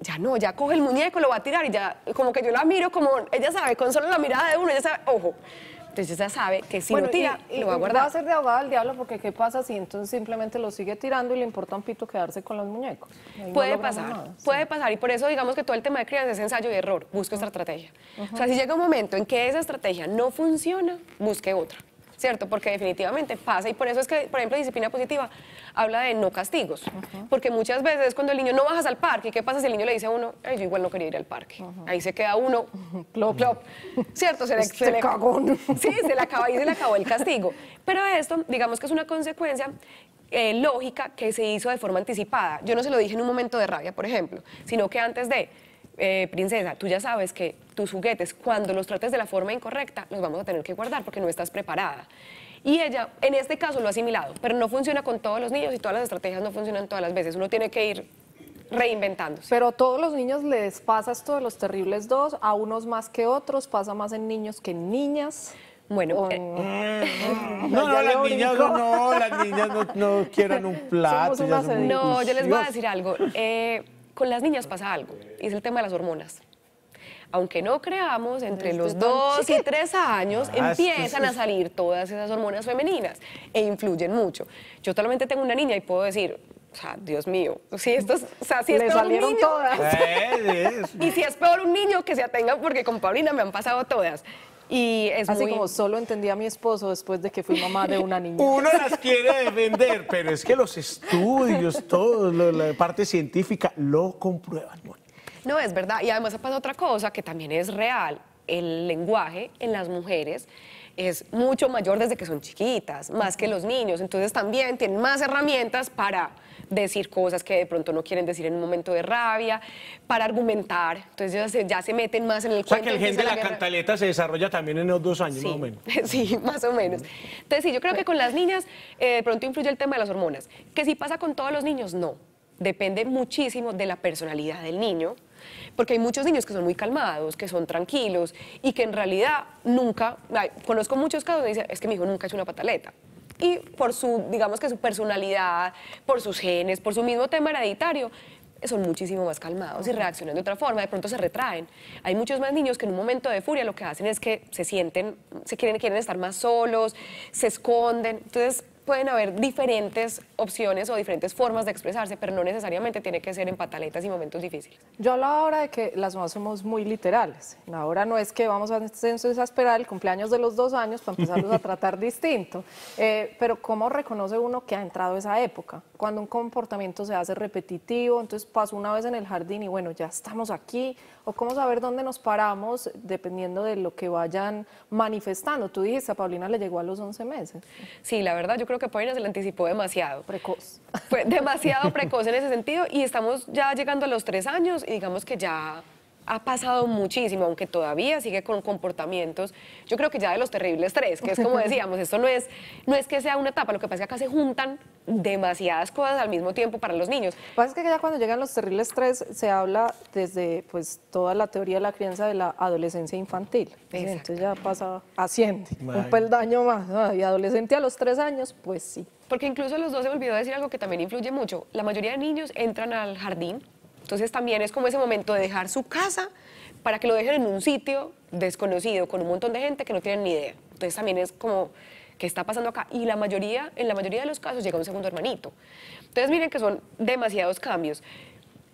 ya no, ya coge el muñeco, lo va a tirar y ya como que yo la miro como, ella sabe, con solo la mirada de uno, ella sabe, ojo. Entonces ella sabe que si lo tira, lo va a guardar. Va a ser de ahogado al diablo porque qué pasa si entonces simplemente lo sigue tirando y le importa un pito quedarse con los muñecos. puede pasar, puede pasar y por eso digamos que todo el tema de crianza es ensayo y error, busca estrategia. O sea, si llega un momento en que esa estrategia no funciona, busque otra. ¿cierto? Porque definitivamente pasa y por eso es que, por ejemplo, disciplina positiva habla de no castigos, porque muchas veces cuando el niño no bajas al parque, qué pasa si el niño le dice a uno, yo igual no quería ir al parque? Ahí se queda uno, *laughs* clop, clop, ¿cierto? Se le, cagó. *laughs* Sí, se le acabó y se le acabó el castigo. Pero esto, digamos que es una consecuencia eh, lógica que se hizo de forma anticipada. Yo no se lo dije en un momento de rabia, por ejemplo, sino que antes de eh, princesa, tú ya sabes que tus juguetes, cuando los trates de la forma incorrecta, los vamos a tener que guardar porque no estás preparada. Y ella, en este caso, lo ha asimilado, pero no funciona con todos los niños y todas las estrategias no funcionan todas las veces. Uno tiene que ir reinventándose. Pero a todos los niños les pasa esto de los terribles dos, a unos más que otros, pasa más en niños que en niñas. Bueno, eh, mm. *laughs* no, no, las niñas no, las niñas no, no quieran un *laughs* plato. no, yo les voy a decir algo. Eh, con las niñas pasa algo, es el tema de las hormonas. Aunque no creamos, entre los dos y tres años ah, empiezan a salir todas esas hormonas femeninas e influyen mucho. Yo solamente tengo una niña y puedo decir, o sea, Dios mío, si esto es, si salieron todas. Eh, y si es peor un niño que se atenga, porque con Paulina me han pasado todas. Y es Así como solo entendí a mi esposo después de que fui mamá de una niña. *laughs* Uno las quiere defender, pero es que los estudios, todo, la parte científica lo comprueban. No, es verdad. Y además pasa otra cosa que también es real. El lenguaje en las mujeres es mucho mayor desde que son chiquitas, más que los niños. Entonces también tienen más herramientas para decir cosas que de pronto no quieren decir en un momento de rabia, para argumentar. Entonces ya se, ya se meten más en el O sea, que el gen de la, cantaleta se desarrolla también en los dos años, más o menos. *laughs* sí, más o menos. Entonces sí, yo creo que con las niñas eh, de pronto influye el tema de las hormonas. ¿Qué si pasa con todos los niños, no. Depende muchísimo de la personalidad del niño, porque hay muchos niños que son muy calmados, que son tranquilos y que en realidad nunca, conozco muchos casos donde dicen, es que mi hijo nunca ha hecho una pataleta y por su, digamos que su personalidad, por sus genes, por su mismo tema hereditario, son muchísimo más calmados y reaccionan de otra forma, de pronto se retraen. Hay muchos más niños que en un momento de furia lo que hacen es que se sienten, se quieren, quieren estar más solos, se esconden. Entonces, pueden haber diferentes opciones o diferentes formas de expresarse, pero no necesariamente tiene que ser en pataletas y momentos difíciles. Yo la ahora de que las mamás somos muy literales. Ahora no es que vamos a, este entonces, esperar el cumpleaños de los dos años para empezarlos a *laughs* tratar distinto. Eh, pero ¿cómo reconoce uno que ha entrado esa época? Cuando un comportamiento se hace repetitivo, entonces pasó una vez en el jardín y bueno, ya estamos aquí. O cómo saber dónde nos paramos dependiendo de lo que vayan manifestando. Tú dijiste, a Paulina le llegó a los 11 meses. Sí, la verdad, yo creo lo que Paulina se le anticipó demasiado. Precoz. *laughs* Fue demasiado precoz en ese sentido y estamos ya llegando a los tres años y digamos que ya ha pasado muchísimo, aunque todavía sigue con comportamientos, yo creo que ya de los terribles tres, que es como *laughs* decíamos, esto no es, no es que sea una etapa, lo que pasa es que acá se juntan demasiadas cosas al mismo tiempo para los niños. Lo que pasa es que ya cuando llegan los terribles tres se habla desde pues toda la teoría de la crianza de la adolescencia infantil. Entonces ya pasa, asciende, un peldaño más. Y adolescente a los tres años, pues sí. Porque incluso los dos se olvidó decir algo que también influye mucho. La mayoría de niños entran al jardín, entonces también es como ese momento de dejar su casa para que lo dejen en un sitio desconocido, con un montón de gente que no tienen ni idea. Entonces también es como ¿Qué está pasando acá? Y la mayoría, en la mayoría de los casos llega un segundo hermanito. Entonces miren que son demasiados cambios.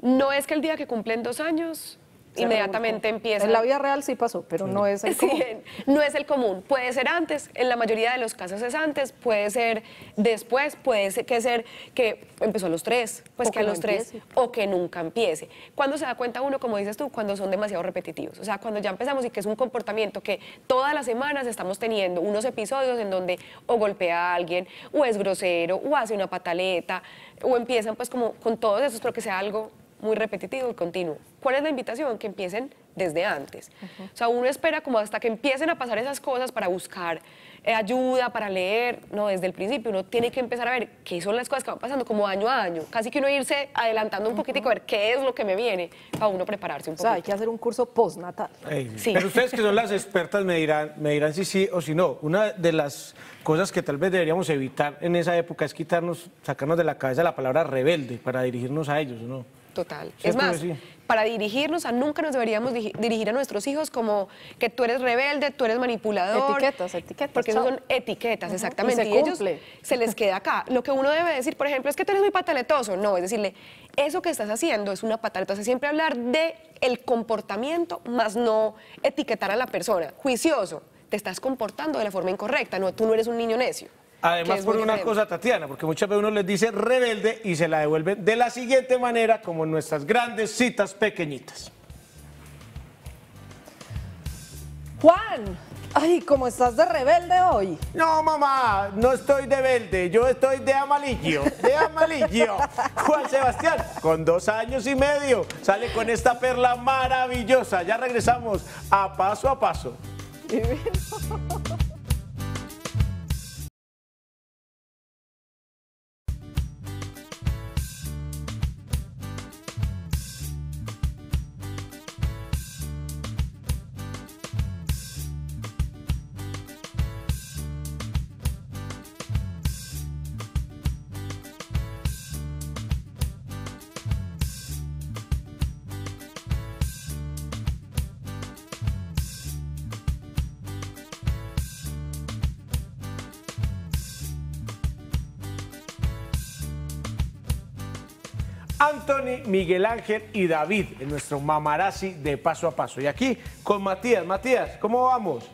No es que el día que cumplen dos años inmediatamente empieza. En la vida real sí pasó, pero no es el común. no es el común. Puede ser antes, en la mayoría de los casos es antes, puede ser después, puede ser que, ser que empezó a los tres, pues que, a los tres, o que nunca empiece. Cuando se da cuenta uno, como dices tú, cuando son demasiado repetitivos. O sea, cuando ya empezamos y que es un comportamiento que todas las semanas estamos teniendo unos episodios en donde o golpea a alguien, o es grosero, o hace una pataleta, o empiezan pues como con todos esos, pero que sea algo muy repetitivo y continuo. ¿Cuál es la invitación? Que empiecen desde antes. O sea, uno espera como hasta que empiecen a pasar esas cosas para buscar eh, ayuda, para leer. No, desde el principio uno tiene que empezar a ver qué son las cosas que van pasando como año a año. Casi que uno irse adelantando un poquitico a ver qué es lo que me viene para uno prepararse un poco. O sea, hay que hacer un curso postnatal. sí. Pero ustedes que son las expertas me dirán, me dirán si sí o si no. Una de las cosas que tal vez deberíamos evitar en esa época es quitarnos, sacarnos de la cabeza la palabra rebelde para dirigirnos a ellos, ¿no? Total. es más, para dirigirnos, a nunca nos deberíamos dirigir a nuestros hijos como que tú eres rebelde, tú eres manipulador. Etiquetas, etiquetas. Porque eso son etiquetas, exactamente. Y, se ellos se les queda acá. Lo que uno debe decir, por ejemplo, es que tú eres muy pataletoso. No, es decirle, eso que estás haciendo es una pataleta. siempre hablar de el comportamiento, más no etiquetar a la persona. Juicioso, te estás comportando de la forma incorrecta. No, tú no eres un niño necio. Además, por una cosa, Tatiana, porque muchas veces uno les dice rebelde y se la devuelven de la siguiente manera, como nuestras grandes citas pequeñitas. Juan, ay, ¿cómo estás de rebelde hoy? No, mamá, no estoy de rebelde, yo estoy de amarillo, de amarillo. *laughs* Juan Sebastián, con dos años y medio, sale con esta perla maravillosa. Ya regresamos a paso a paso. *laughs* Anthony, Miguel Ángel y David, en nuestro mamarazzi de paso a paso. Y aquí con Matías. Matías, ¿cómo vamos?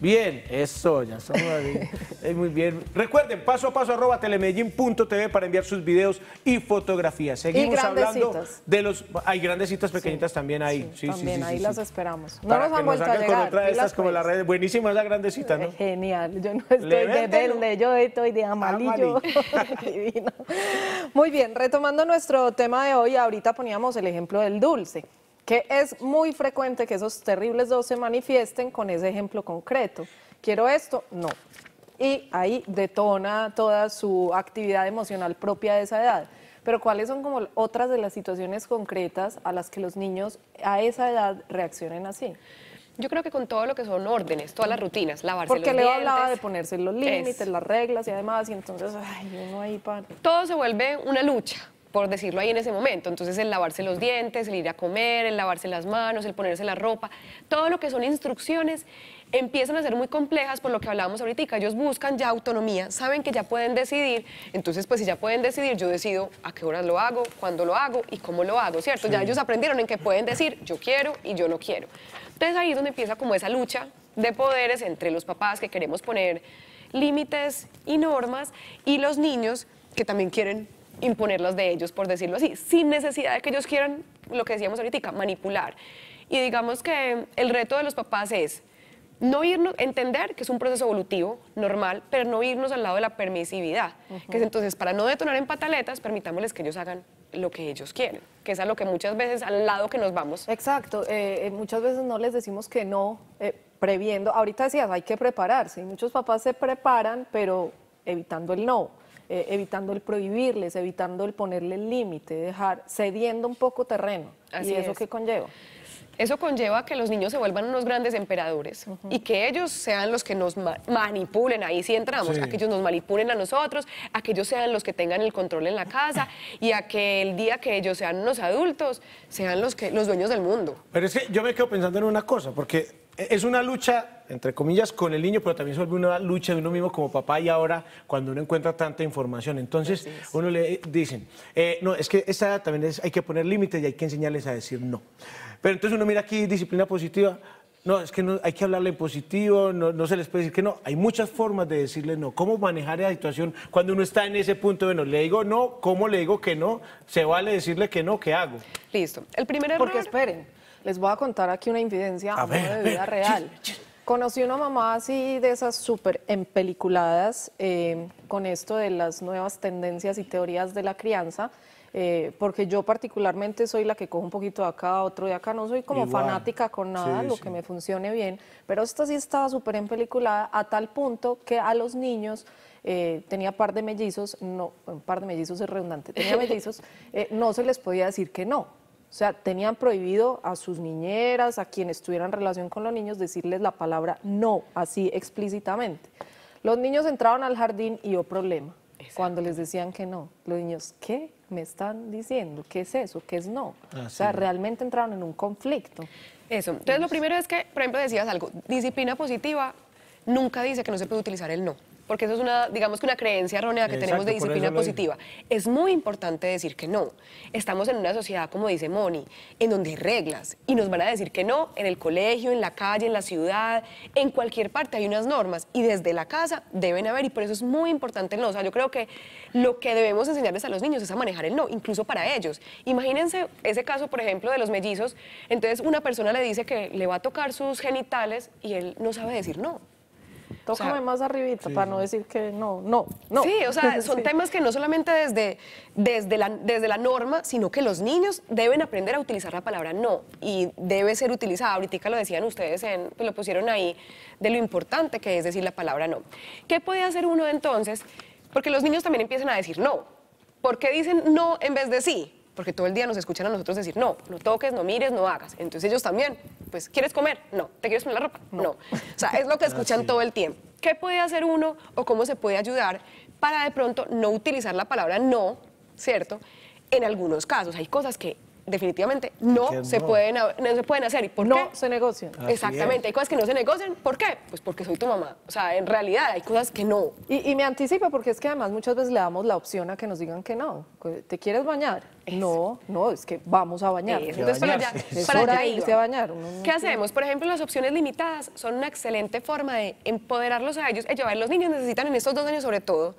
Bien, eso, ya somos *laughs* Eh, muy bien. Recuerden, paso a paso arroba telemedellín.tv para enviar sus videos y fotografías. Seguimos hablando de los... Hay grandecitas pequeñitas también ahí. Sí, sí, también ahí las esperamos. No nos han vuelto nos a llegar. Con estas como la pues. red. Buenísima es la grandecita, ¿no? Eh, genial. Yo no estoy de verde, yo estoy de amarillo. *laughs* Muy bien, retomando nuestro tema de hoy, ahorita poníamos el ejemplo del dulce que es muy frecuente que esos terribles dos se manifiesten con ese ejemplo concreto. Quiero esto, no y ahí detona toda su actividad emocional propia de esa edad. Pero ¿cuáles son como otras de las situaciones concretas a las que los niños a esa edad reaccionen así? Yo creo que con todo lo que son órdenes, todas las rutinas, lavarse Porque los dientes. Porque hablaba de ponerse los límites, las reglas y además, y entonces, Todo se vuelve una lucha, por decirlo ahí en ese momento. Entonces el lavarse los dientes, el ir a comer, el lavarse las manos, el ponerse la ropa, todo lo que son instrucciones empiezan a ser muy complejas por lo que hablábamos ahorita. Ellos buscan ya autonomía, saben que ya pueden decidir. Entonces, pues si ya pueden decidir, yo decido a qué horas lo hago, cuándo lo hago y cómo lo hago, ¿cierto? Ya ellos aprendieron en que pueden decir yo quiero y yo no quiero. Entonces ahí es donde empieza como esa lucha de poderes entre los papás que queremos poner límites y normas y los niños que también quieren imponerlos de ellos, por decirlo así, sin necesidad de que ellos quieran, lo que decíamos ahorita, manipular. Y digamos que el reto de los papás es no irnos, entender que es un proceso evolutivo, normal, pero no irnos al lado de la permisividad, que es entonces, para no detonar en pataletas, permitámosles que ellos hagan lo que ellos quieren, que es a lo que muchas veces al lado que nos vamos. Exacto, eh, eh, muchas veces no les decimos que no, eh, previendo, ahorita decías, hay que prepararse, y muchos papás se preparan, pero evitando el no. Eh, evitando el prohibirles, evitando el ponerle el límite, dejar, cediendo un poco terreno. Así ¿Y eso que qué conlleva? Eso conlleva que los niños se vuelvan unos grandes emperadores y que ellos sean los que nos manipulen, ahí sí entramos, a que ellos nos manipulen a nosotros, a que ellos sean los que tengan el control en la casa y a que el día que ellos sean unos adultos, sean los, que, los dueños del mundo. Pero es que yo me quedo pensando en una cosa, porque es una lucha, entre comillas, con el niño, pero también se una lucha de uno mismo como papá y ahora cuando uno encuentra tanta información. Entonces, uno le dicen, eh, no, es que esta también hay que poner límites y hay que enseñarles a decir no. Pero entonces uno mira aquí disciplina positiva, no, es que no, hay que hablarle en positivo, no, se les puede decir que no. Hay muchas formas de decirle no. ¿Cómo manejar esa situación cuando uno está en ese punto de Le digo no, ¿cómo le digo que no? Se vale decirle que no, ¿qué hago? Listo. El primero Porque esperen, les voy a contar aquí una incidencia de vida real. Conocí una mamá así de esas súper empeliculadas eh, con esto de las nuevas tendencias y teorías de la crianza, eh, porque yo particularmente soy la que cojo un poquito de acá, otro de acá, no soy como fanática con nada, lo que me funcione bien, pero esta sí estaba súper empeliculada a tal punto que a los niños... Eh, tenía par de mellizos, no, un par de mellizos es redundante, tenía *laughs* mellizos, no se les podía decir que no. O sea, tenían prohibido a sus niñeras, a quienes tuvieran relación con los niños, decirles la palabra no, así explícitamente. Los niños entraban al jardín y yo problema. Cuando les decían que no, los niños, ¿qué me están diciendo? ¿Qué es eso? ¿Qué es no? o sea, realmente entraron en un conflicto. Eso. Entonces, lo primero es que, por ejemplo, decías algo, disciplina positiva nunca dice que no se puede utilizar el no porque eso es una, digamos que una creencia errónea que tenemos de disciplina positiva. Es muy importante decir que no. Estamos en una sociedad, como dice Moni, en donde hay reglas y nos van a decir que no en el colegio, en la calle, en la ciudad, en cualquier parte hay unas normas y desde la casa deben haber y por eso es muy importante el no. O sea, yo creo que lo que debemos enseñarles a los niños es a manejar el no, incluso para ellos. Imagínense ese caso, por ejemplo, de los mellizos. Entonces una persona le dice que le va a tocar sus genitales y él no sabe decir no. Tócame más arribita para no decir que no, no, no. Sí, o sea, *laughs* son temas que no solamente desde, desde, la, norma, sino que los niños deben aprender a utilizar la palabra no y debe ser utilizada. Ahorita lo decían ustedes, en, lo pusieron ahí, de lo importante que es decir la palabra no. ¿Qué puede hacer uno entonces? Porque los niños también empiezan a decir no. ¿Por qué dicen no en vez de sí? porque todo el día nos escuchan a nosotros decir, no, no toques, no mires, no hagas. Entonces ellos también, pues, ¿quieres comer? No. ¿Te quieres poner la ropa? No. O sea, es lo que *laughs* ah, escuchan todo el tiempo. ¿Qué puede hacer uno o cómo se puede ayudar para de pronto no utilizar la palabra no, ¿cierto? En algunos casos hay cosas que definitivamente no, Se, pueden, se pueden hacer. ¿Y por no se negocian. Exactamente, hay cosas que no se negocian. ¿Por qué? Pues porque soy tu mamá. O sea, en realidad hay cosas que no. Y, me anticipa porque es que además muchas veces le damos la opción a que nos digan que no. ¿Te quieres bañar? No, no, es que vamos a bañar. Entonces, para ya, para irse a bañar. ¿Qué hacemos? Por ejemplo, las opciones limitadas son una excelente forma de empoderarlos a ellos. llevar los niños necesitan en estos dos años sobre todo,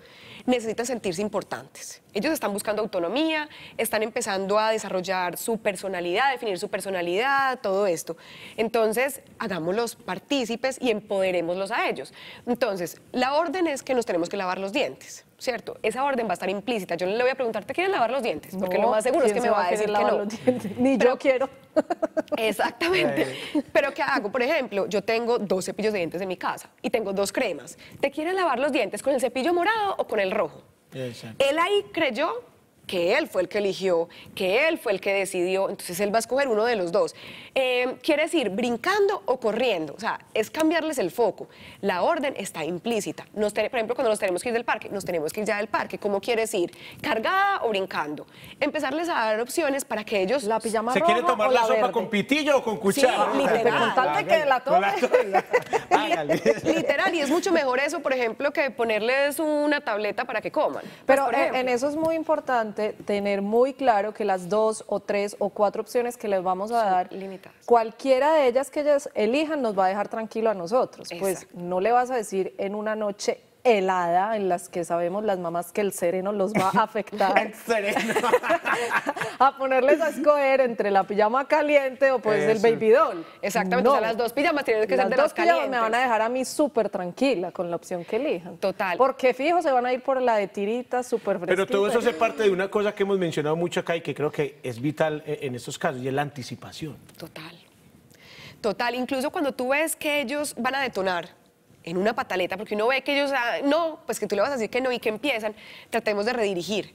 necesitan sentirse importantes. Ellos están buscando autonomía, están empezando a desarrollar su personalidad, definir su personalidad, todo esto. Entonces, hagámoslos partícipes y empoderémoslos a ellos. Entonces, la orden es que nos tenemos que lavar los dientes. ¿cierto? Esa orden va a estar implícita. Yo no le voy a preguntar, ¿te quieres lavar los dientes? Porque lo más seguro es que me va a decir que no. Ni yo quiero. *laughs* Exactamente. Pero ¿qué hago? Por ejemplo, yo tengo dos cepillos de dientes en mi casa y tengo dos cremas. ¿Te quieres lavar los dientes con el cepillo morado o con el rojo? Él ahí creyó que él fue el que eligió, que él fue el que decidió, entonces él va a escoger uno de los dos. Em, quiere decir, brincando o corriendo, o sea, es cambiarles el foco. La orden está implícita. Nos por ejemplo, cuando nos tenemos que ir del parque, nos tenemos que ir ya del parque. ¿Cómo quieres ir? ¿Cargada o brincando? Empezarles a dar opciones para que ellos... La pijama ¿Se quiere tomar la, sopa con pitillo o con cuchara? literal. que la *laughs* literal, y es mucho mejor eso, por ejemplo, que ponerles una tableta para que coman. Pues, Pero eh, en eso es muy importante tener muy claro que las dos o tres o cuatro opciones que les vamos a dar, limitadas. cualquiera de ellas que ellas elijan nos va a dejar tranquilo a nosotros. Pues no le vas a decir en una noche helada en las que sabemos las mamás que el sereno los va a *laughs* afectar. *laughs* a ponerles a escoger entre la pijama caliente o pues el baby doll. Exactamente, las dos pijamas tienen que ser de dos las calientes. me van a dejar a mí súper tranquila con la opción que elijan. Total. Porque fijo, se van a ir por la de tirita súper fresca. Pero todo eso hace parte de una cosa que hemos mencionado mucho acá y que creo que es vital e-, en estos casos y es la anticipación. Total. Total, incluso cuando tú ves que ellos van a detonar, en una pataleta, porque uno ve que ellos, ah, no, pues que tú le vas a decir que no y que empiezan, tratemos de redirigir.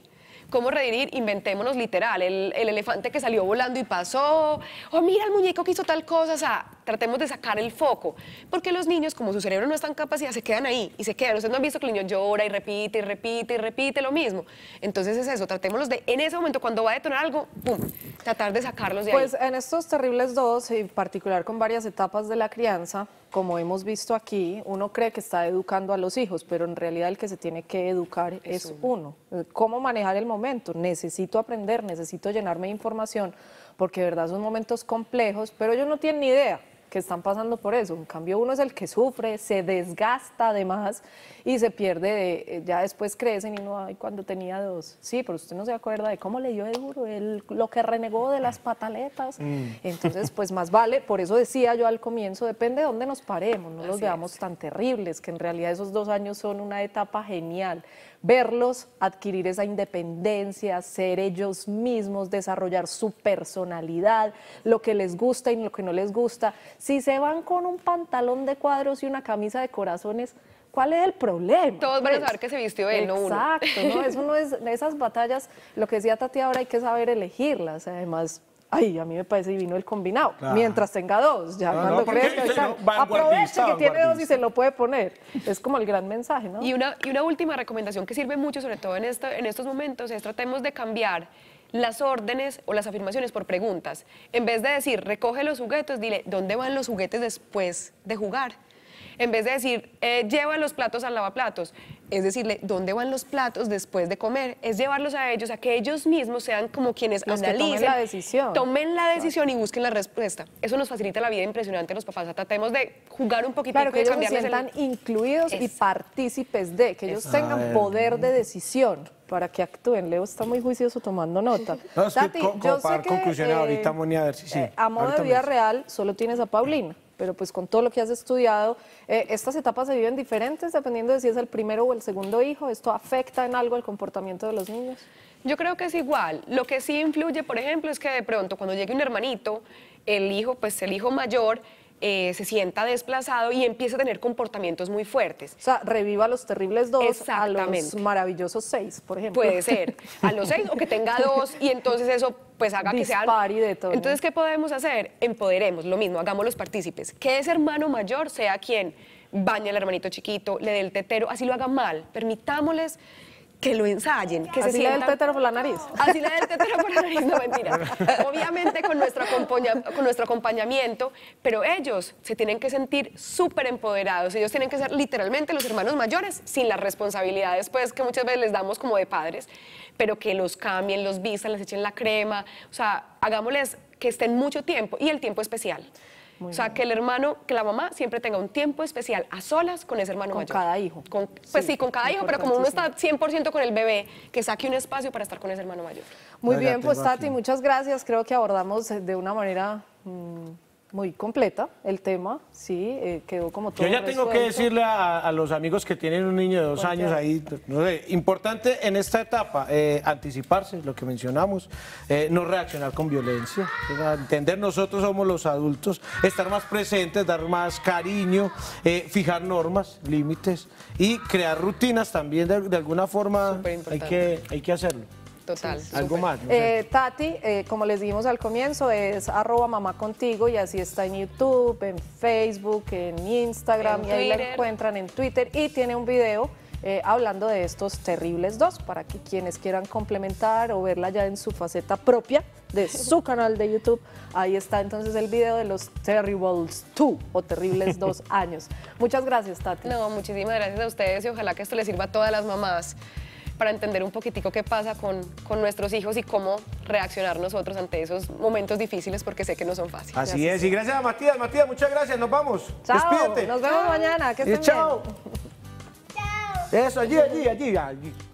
¿Cómo redirigir? Inventémonos literal, el, elefante que salió volando y pasó, o oh, mira el muñeco que hizo tal cosa, o sea, tratemos de sacar el foco, porque los niños, como su cerebro no está en capacidad, se quedan ahí y se quedan. Ustedes no han visto que el niño llora y repite y repite y repite lo mismo. Entonces es eso, tratémoslos de, en ese momento, cuando va a detonar algo, ¡pum!, tratar de sacarlos de ahí. Pues en estos terribles dos, en particular con varias etapas de la crianza, como hemos visto aquí, uno cree que está educando a los hijos, pero en realidad el que se tiene que educar es, uno. ¿Cómo manejar el momento? Necesito aprender, necesito llenarme de información, porque de verdad son momentos complejos, pero ellos no tienen ni idea que están pasando por eso. En cambio, uno es el que sufre, se desgasta además y se pierde, eh, ya después crecen y no, hay. cuando tenía dos. Sí, pero usted no se acuerda de cómo le dio de duro, el, lo que renegó de las pataletas. Mm. Entonces, pues más vale, por eso decía yo al comienzo, depende de dónde nos paremos, no los veamos tan terribles, que en realidad esos dos años son una etapa genial verlos adquirir esa independencia, ser ellos mismos, desarrollar su personalidad, lo que les gusta y lo que no les gusta. Si se van con un pantalón de cuadros y una camisa de corazones, ¿Cuál es el problema? Todos van a pues, saber que se vistió él, uno. Exacto, ¿no? Eso no es, esas batallas, lo que decía Tati ahora, hay que saber elegirlas. Además, ay, a mí me parece divino el combinado, mientras tenga dos, ya no, este aproveche que tiene dos y se lo puede poner, es como el gran mensaje, ¿no? Y una, y una última recomendación que sirve mucho, sobre todo en, esto, en estos momentos, es tratemos de cambiar las órdenes o las afirmaciones por preguntas. En vez de decir, recoge los juguetes, dile, ¿dónde van los juguetes después de jugar? En vez de decir, eh, lleva los platos al lavaplatos, es decir, dónde van los platos después de comer, es llevarlos a ellos a que ellos mismos sean como quienes analicen, tomen la decisión, tomen la decisión y busquen la respuesta. Eso nos facilita la vida impresionante los papás. Tratemos de jugar un poquito claro, que ellos se sientan incluidos y partícipes de que ellos tengan poder de decisión para que actúen. Leo está muy juicioso tomando nota. conclusiones eh, ahorita, a eh, a modo de vida real, solo tienes a Paulina pero pues con todo lo que has estudiado, eh, estas etapas se viven diferentes dependiendo de si es el primero o el segundo hijo. ¿Esto afecta en algo el comportamiento de los niños? Yo creo que es igual. Lo que sí influye, por ejemplo, es que de pronto cuando llegue un hermanito, el hijo, pues el hijo mayor, eh, se sienta desplazado y empieza a tener comportamientos muy fuertes. O sea, reviva los terribles dos a los maravillosos seis, por ejemplo. Puede ser, *laughs* a los seis o que tenga dos y entonces eso pues haga que sea... de todo. Entonces, ¿qué podemos hacer? Empoderemos, lo mismo, hagamos los partícipes. Que ese hermano mayor sea quien baña al hermanito chiquito, le dé el tetero, así lo haga mal. Permitámosles que lo ensayen, que se sientan... del tétero por la nariz. Así le del tétero por la nariz, no mentira. *laughs* Obviamente con nuestro, acompañamiento, pero ellos se tienen que sentir súper empoderados, ellos tienen que ser literalmente los hermanos mayores sin las responsabilidades pues que muchas veces les damos como de padres, pero que los cambien, los vistan, les echen la crema, o sea, hagámosles que estén mucho tiempo y el tiempo especial o sea, que el hermano, que la mamá siempre tenga un tiempo especial a solas con ese hermano mayor. Con cada hijo. pues sí, con cada hijo, pero como uno está 100% con el bebé, que saque un espacio para estar con ese hermano mayor. Muy bien, pues Tati, muchas gracias. Creo que abordamos eh, de una manera... Mm, muy completa el tema, sí, eh, quedó como todo. Yo ya tengo que decirle a, los amigos que tienen un niño de dos años ahí, no sé, importante en esta etapa, eh, anticiparse, lo que mencionamos, eh, no reaccionar con violencia, entender nosotros somos los adultos, estar más presentes, dar más cariño, fijar normas, límites y crear rutinas también de, de alguna forma hay que, hay que hacerlo. Total. Algo más. Eh, Tati, eh, como les dijimos al comienzo, es arroba mamá contigo y así está en YouTube, en Facebook, en Instagram y ahí la encuentran en Twitter y tiene un video. Eh, hablando de estos terribles dos, para que quienes quieran complementar o verla ya en su faceta propia de *laughs* su canal de YouTube, ahí está entonces el video de los Terribles 2 o Terribles Dos *laughs* años. Muchas gracias, Tati. No, muchísimas gracias a ustedes y ojalá que esto les sirva a todas las mamás para entender un poquitico qué pasa con, nuestros hijos y cómo reaccionar nosotros ante esos momentos difíciles porque sé que no son fáciles. Así es, y gracias a Matías, Matías, muchas gracias, nos vamos. Chao, nos vemos mañana, que estén chao. Chao. Eso, allí, allí, allí, allí.